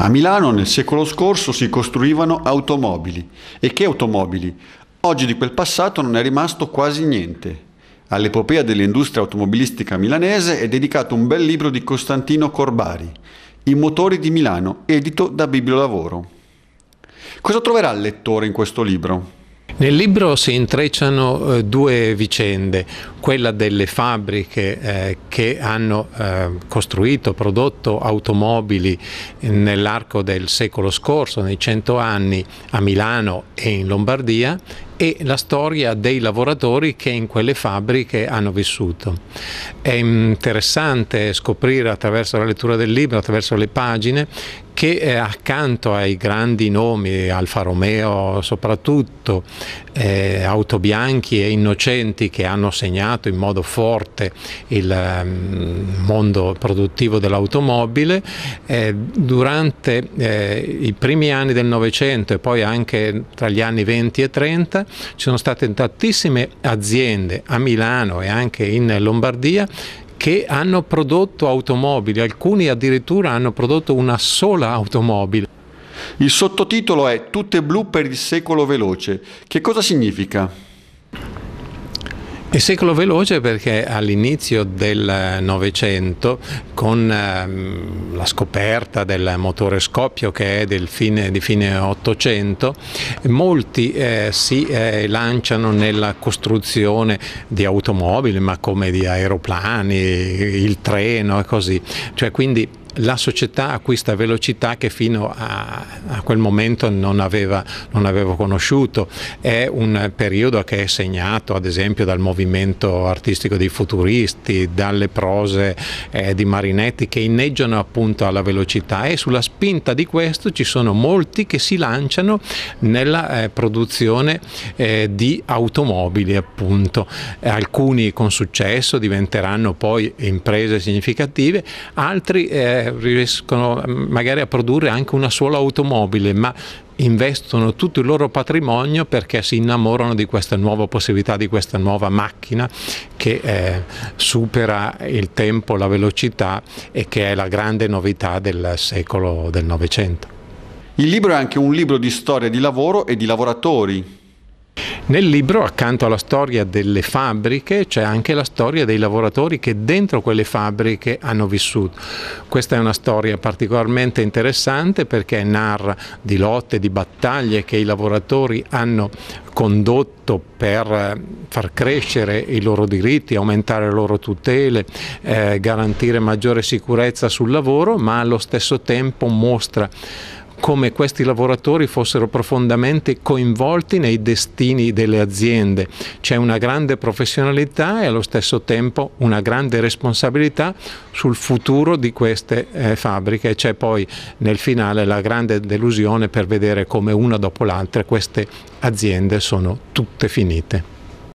A Milano nel secolo scorso si costruivano automobili. E che automobili? Oggi di quel passato non è rimasto quasi niente. All'epopea dell'industria automobilistica milanese è dedicato un bel libro di Costantino Corbari, I motori di Milano, edito da Bibliolavoro. Cosa troverà il lettore in questo libro? Nel libro si intrecciano eh, due vicende, quella delle fabbriche eh, che hanno eh, costruito, prodotto automobili nell'arco del secolo scorso, nei cento anni, a Milano e in Lombardia, e la storia dei lavoratori che in quelle fabbriche hanno vissuto. È interessante scoprire attraverso la lettura del libro, attraverso le pagine, che eh, accanto ai grandi nomi, Alfa Romeo soprattutto, eh, Autobianchi e Innocenti che hanno segnato in modo forte il eh, mondo produttivo dell'automobile, eh, durante eh, i primi anni del Novecento e poi anche tra gli anni 20 e 30 ci sono state tantissime aziende a Milano e anche in Lombardia che hanno prodotto automobili, alcuni addirittura hanno prodotto una sola automobile. Il sottotitolo è Tutte blu per il secolo veloce. Che cosa significa? E secolo veloce perché all'inizio del Novecento, con ehm, la scoperta del motore scoppio che è fine, di fine Ottocento, molti eh, si eh, lanciano nella costruzione di automobili, ma come di aeroplani, il treno e così. Cioè, quindi la società acquista velocità che fino a, a quel momento non, aveva, non, avevo conosciuto. È un periodo che è segnato ad esempio dal movimento artistico dei futuristi, dalle prose eh, di Marinetti che inneggiano appunto alla velocità e sulla spinta di questo ci sono molti che si lanciano nella eh, produzione eh, di automobili appunto. alcuni con successo diventeranno poi imprese significative, altri eh, riescono magari a produrre anche una sola automobile, ma investono tutto il loro patrimonio perché si innamorano di questa nuova possibilità, di questa nuova macchina che eh, supera il tempo, la velocità e che è la grande novità del secolo del Novecento. Il libro è anche un libro di storia di lavoro e di lavoratori, nel libro, accanto alla storia delle fabbriche, c'è anche la storia dei lavoratori che dentro quelle fabbriche hanno vissuto. Questa è una storia particolarmente interessante perché narra di lotte, di battaglie che i lavoratori hanno condotto per eh, far crescere i loro diritti, aumentare le loro tutele, eh, garantire maggiore sicurezza sul lavoro, ma allo stesso tempo mostra come questi lavoratori fossero profondamente coinvolti nei destini delle aziende. C'è una grande professionalità e allo stesso tempo una grande responsabilità sul futuro di queste eh, fabbriche. C'è poi nel finale la grande delusione per vedere come una dopo l'altra queste aziende sono tutte finite.